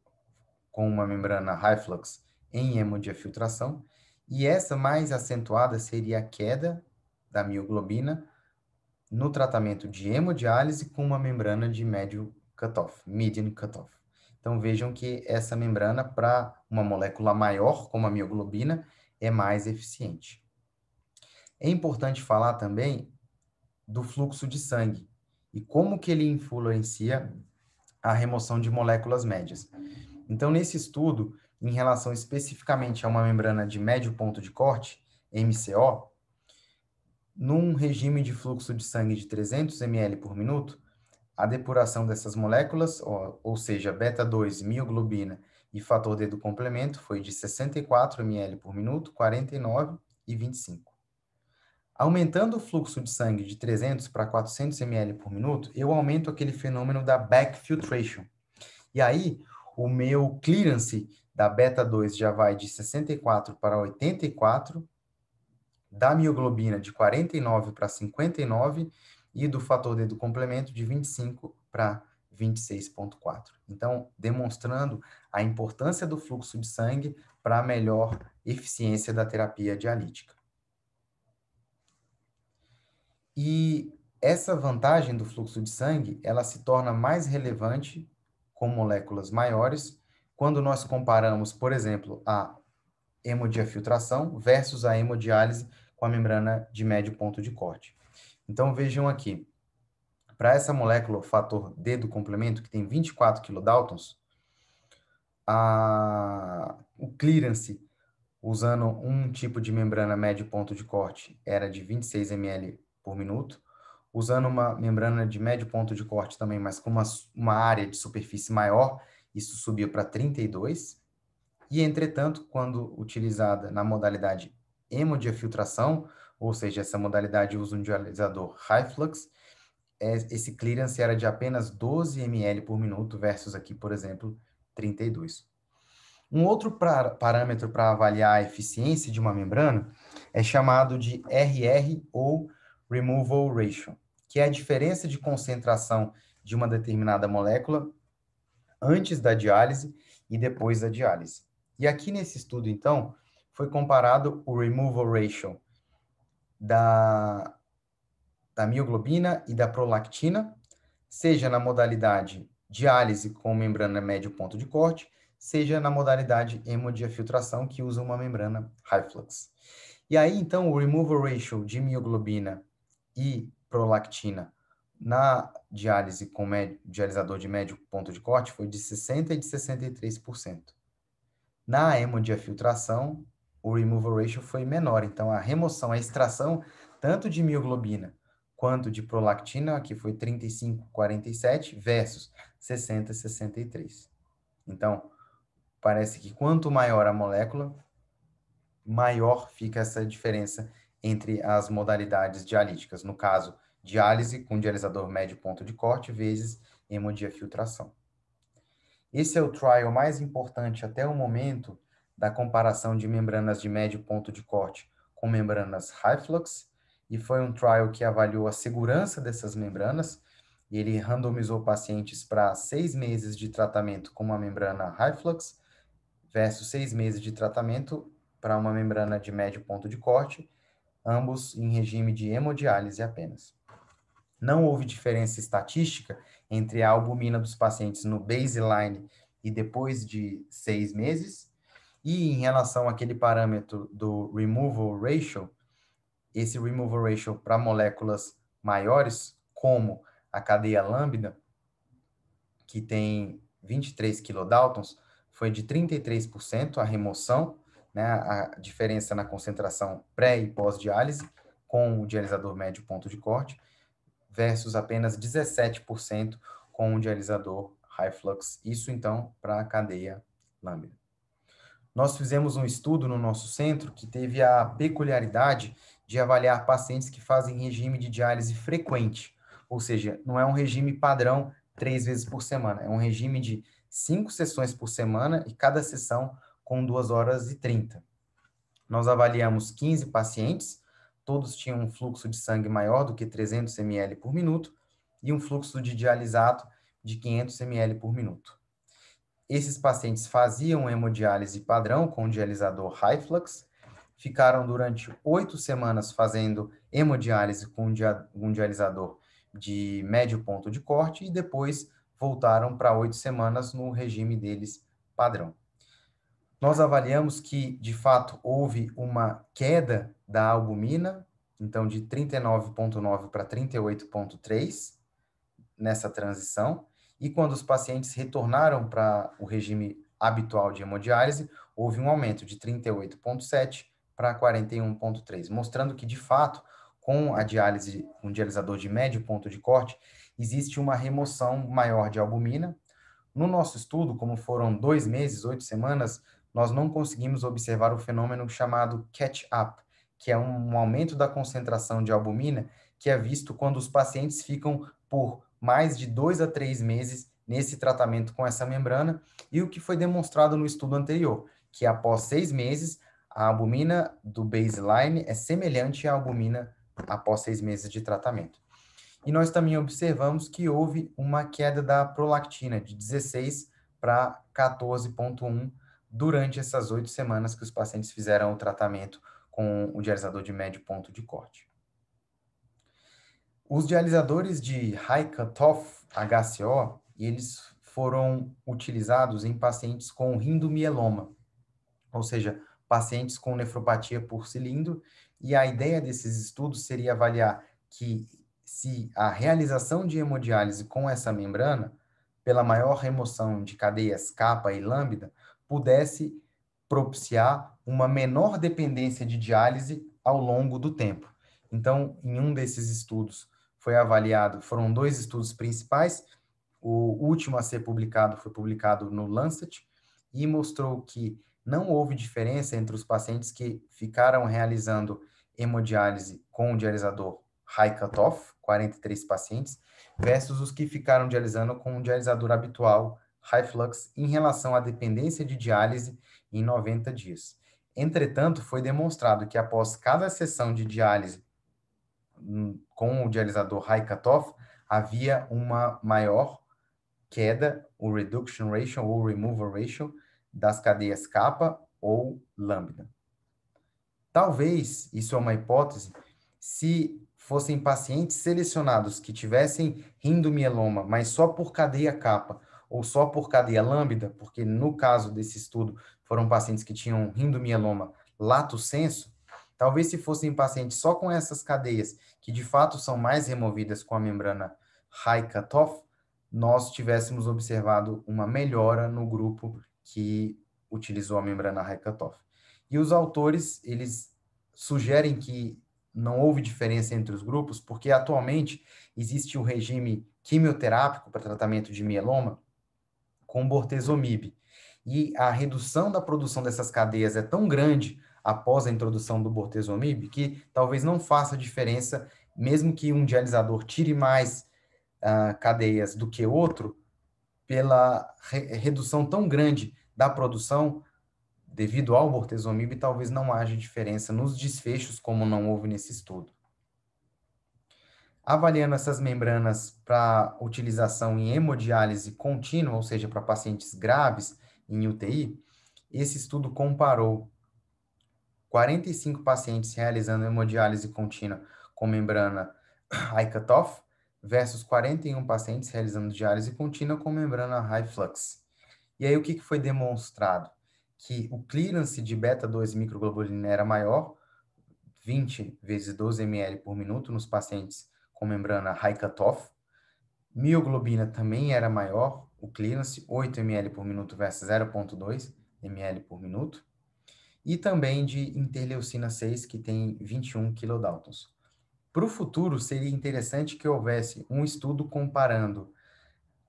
com uma membrana high flux em hemodiafiltração, e essa mais acentuada seria a queda da mioglobina no tratamento de hemodiálise com uma membrana de médio cutoff, median cutoff. Então vejam que essa membrana, para uma molécula maior, como a mioglobina, é mais eficiente. É importante falar também do fluxo de sangue e como que ele influencia a remoção de moléculas médias. Então, nesse estudo, em relação especificamente a uma membrana de médio ponto de corte, MCO, num regime de fluxo de sangue de 300 ml por minuto, a depuração dessas moléculas, ou, ou seja, beta-2, mioglobina e fator D do complemento, foi de 64 ml por minuto, 49 e 25. Aumentando o fluxo de sangue de 300 para 400 ml por minuto, eu aumento aquele fenômeno da back filtration. E aí, o meu clearance da beta 2 já vai de 64 para 84, da mioglobina de 49 para 59 e do fator D do complemento de 25 para 26,4. Então, demonstrando a importância do fluxo de sangue para a melhor eficiência da terapia dialítica. E essa vantagem do fluxo de sangue, ela se torna mais relevante com moléculas maiores quando nós comparamos, por exemplo, a hemodiafiltração versus a hemodiálise com a membrana de médio ponto de corte. Então vejam aqui. Para essa molécula, o fator D do complemento, que tem 24 kilodaltons, a, o clearance usando um tipo de membrana médio ponto de corte era de 26 ml por minuto, usando uma membrana de médio ponto de corte também, mas com uma, uma área de superfície maior, isso subiu para 32. E, entretanto, quando utilizada na modalidade hemodiafiltração, ou seja, essa modalidade usa um dialisador high flux, é, esse clearance era de apenas 12 ml por minuto versus aqui, por exemplo, 32. Um outro pra, parâmetro para avaliar a eficiência de uma membrana é chamado de RR ou Removal Ratio, que é a diferença de concentração de uma determinada molécula antes da diálise e depois da diálise. E aqui nesse estudo, então, foi comparado o Removal Ratio da, da mioglobina e da prolactina, seja na modalidade diálise com membrana médio ponto de corte, seja na modalidade hemodiafiltração, que usa uma membrana high flux. E aí, então, o removal ratio de mioglobina e prolactina na diálise com med... dialisador de médio ponto de corte foi de 60% e de 63%. Na hemodiafiltração, o removal ratio foi menor. Então, a remoção, a extração, tanto de mioglobina quanto de prolactina, que foi 35,47 versus 60,63. Então, parece que quanto maior a molécula, maior fica essa diferença entre as modalidades dialíticas. No caso, diálise com dialisador médio ponto de corte vezes hemodiafiltração. Esse é o trial mais importante até o momento da comparação de membranas de médio ponto de corte com membranas high flux, e foi um trial que avaliou a segurança dessas membranas, e ele randomizou pacientes para seis meses de tratamento com uma membrana high flux versus seis meses de tratamento para uma membrana de médio ponto de corte, ambos em regime de hemodiálise apenas. Não houve diferença estatística entre a albumina dos pacientes no baseline e depois de seis meses, e em relação àquele parâmetro do removal ratio, esse removal ratio para moléculas maiores, como a cadeia lambda, que tem 23 kilodaltons, foi de 33% a remoção, né, a diferença na concentração pré e pós-diálise, com o dialisador médio ponto de corte, versus apenas 17% com o dialisador high flux. Isso, então, para a cadeia lambda. Nós fizemos um estudo no nosso centro que teve a peculiaridade de avaliar pacientes que fazem regime de diálise frequente, ou seja, não é um regime padrão três vezes por semana, é um regime de cinco sessões por semana e cada sessão com duas horas e trinta. Nós avaliamos 15 pacientes, todos tinham um fluxo de sangue maior do que 300 ml por minuto e um fluxo de dialisato de 500 ml por minuto. Esses pacientes faziam hemodiálise padrão com dializador Hyflux, ficaram durante oito semanas fazendo hemodiálise com um dialisador de médio ponto de corte e depois voltaram para oito semanas no regime deles padrão. Nós avaliamos que, de fato, houve uma queda da albumina, então de 39,9 para 38,3 nessa transição. E quando os pacientes retornaram para o regime habitual de hemodiálise, houve um aumento de 38,7 para 41,3, mostrando que, de fato, com a diálise, um dialisador de médio ponto de corte, existe uma remoção maior de albumina. No nosso estudo, como foram dois meses, oito semanas, nós não conseguimos observar o fenômeno chamado catch-up, que é um aumento da concentração de albumina que é visto quando os pacientes ficam por mais de dois a três meses nesse tratamento com essa membrana, e o que foi demonstrado no estudo anterior, que após seis meses, a albumina do baseline é semelhante à albumina após seis meses de tratamento. E nós também observamos que houve uma queda da prolactina de 16 para 14,1 durante essas oito semanas que os pacientes fizeram o tratamento com o diarizador de médio ponto de corte. Os dializadores de high cutoff HCO, eles foram utilizados em pacientes com rindomieloma, ou seja, pacientes com nefropatia por cilindro, e a ideia desses estudos seria avaliar que se a realização de hemodiálise com essa membrana, pela maior remoção de cadeias kappa e lambda, pudesse propiciar uma menor dependência de diálise ao longo do tempo. Então, em um desses estudos, foi avaliado, foram dois estudos principais, o último a ser publicado foi publicado no Lancet e mostrou que não houve diferença entre os pacientes que ficaram realizando hemodiálise com o dialisador high cutoff, 43 pacientes, versus os que ficaram dialisando com o dialisador habitual high flux em relação à dependência de diálise em 90 dias. Entretanto, foi demonstrado que após cada sessão de diálise Hum, com o dializador high cutoff, havia uma maior queda, o reduction ratio ou removal ratio, das cadeias kappa ou lambda. Talvez, isso é uma hipótese, se fossem pacientes selecionados que tivessem rindomieloma, mas só por cadeia kappa ou só por cadeia lambda, porque no caso desse estudo foram pacientes que tinham rindomieloma lato senso, Talvez se fossem pacientes só com essas cadeias, que de fato são mais removidas com a membrana high cutoff, nós tivéssemos observado uma melhora no grupo que utilizou a membrana high cutoff. E os autores, eles sugerem que não houve diferença entre os grupos, porque atualmente existe o regime quimioterápico para tratamento de mieloma com bortezomib. E a redução da produção dessas cadeias é tão grande após a introdução do bortezomib, que talvez não faça diferença, mesmo que um dialisador tire mais uh, cadeias do que outro, pela re redução tão grande da produção devido ao bortezomib, talvez não haja diferença nos desfechos, como não houve nesse estudo. Avaliando essas membranas para utilização em hemodiálise contínua, ou seja, para pacientes graves em UTI, esse estudo comparou 45 pacientes realizando hemodiálise contínua com membrana high cutoff versus 41 pacientes realizando diálise contínua com membrana high flux. E aí o que, que foi demonstrado? Que o clearance de beta-2 microglobulina era maior, 20 vezes 12 ml por minuto nos pacientes com membrana high cutoff. Mioglobina também era maior, o clearance, 8 ml por minuto versus 0,2 ml por minuto e também de interleucina 6, que tem 21 kilodaltons. Para o futuro, seria interessante que houvesse um estudo comparando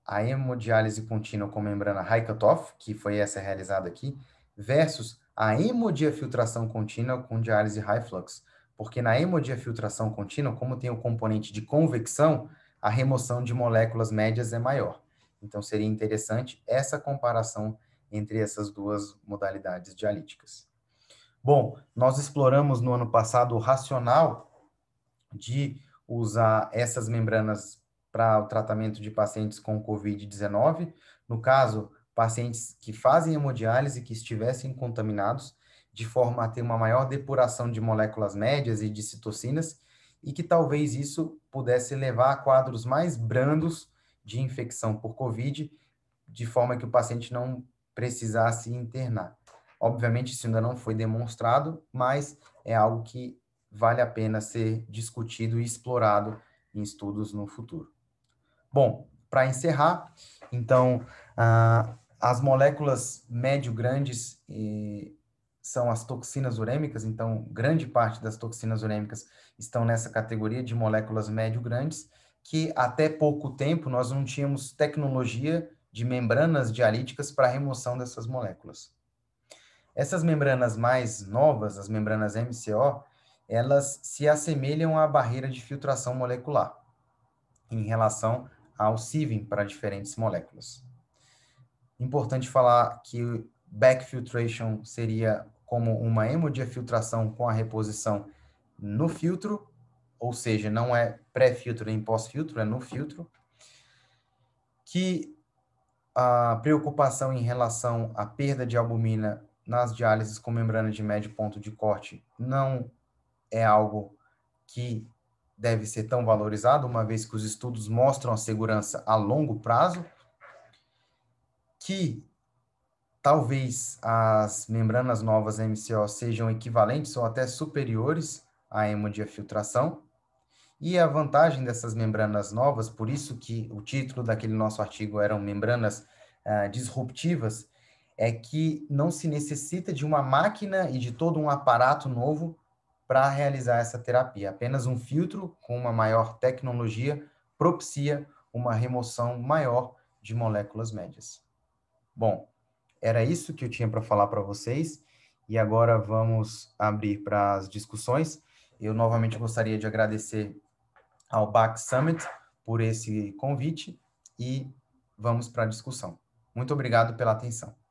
a hemodiálise contínua com membrana high cutoff, que foi essa realizada aqui, versus a hemodiafiltração contínua com diálise high flux. Porque na hemodiafiltração contínua, como tem o componente de convecção, a remoção de moléculas médias é maior. Então, seria interessante essa comparação entre essas duas modalidades dialíticas. Bom, nós exploramos no ano passado o racional de usar essas membranas para o tratamento de pacientes com COVID-19, no caso, pacientes que fazem hemodiálise que estivessem contaminados, de forma a ter uma maior depuração de moléculas médias e de citocinas, e que talvez isso pudesse levar a quadros mais brandos de infecção por COVID, de forma que o paciente não precisasse internar. Obviamente, isso ainda não foi demonstrado, mas é algo que vale a pena ser discutido e explorado em estudos no futuro. Bom, para encerrar, então, ah, as moléculas médio-grandes são as toxinas urêmicas, então, grande parte das toxinas urêmicas estão nessa categoria de moléculas médio-grandes, que até pouco tempo nós não tínhamos tecnologia de membranas dialíticas para remoção dessas moléculas. Essas membranas mais novas, as membranas MCO, elas se assemelham à barreira de filtração molecular em relação ao sieving para diferentes moléculas. Importante falar que back filtration seria como uma hemodiafiltração com a reposição no filtro, ou seja, não é pré-filtro nem pós-filtro, é no filtro, que a preocupação em relação à perda de albumina nas diálises com membrana de médio ponto de corte não é algo que deve ser tão valorizado, uma vez que os estudos mostram a segurança a longo prazo, que talvez as membranas novas MCO sejam equivalentes ou até superiores à hemodiafiltração. E a vantagem dessas membranas novas, por isso que o título daquele nosso artigo eram membranas eh, disruptivas, é que não se necessita de uma máquina e de todo um aparato novo para realizar essa terapia. Apenas um filtro com uma maior tecnologia propicia uma remoção maior de moléculas médias. Bom, era isso que eu tinha para falar para vocês e agora vamos abrir para as discussões. Eu novamente gostaria de agradecer ao BAC Summit por esse convite e vamos para a discussão. Muito obrigado pela atenção.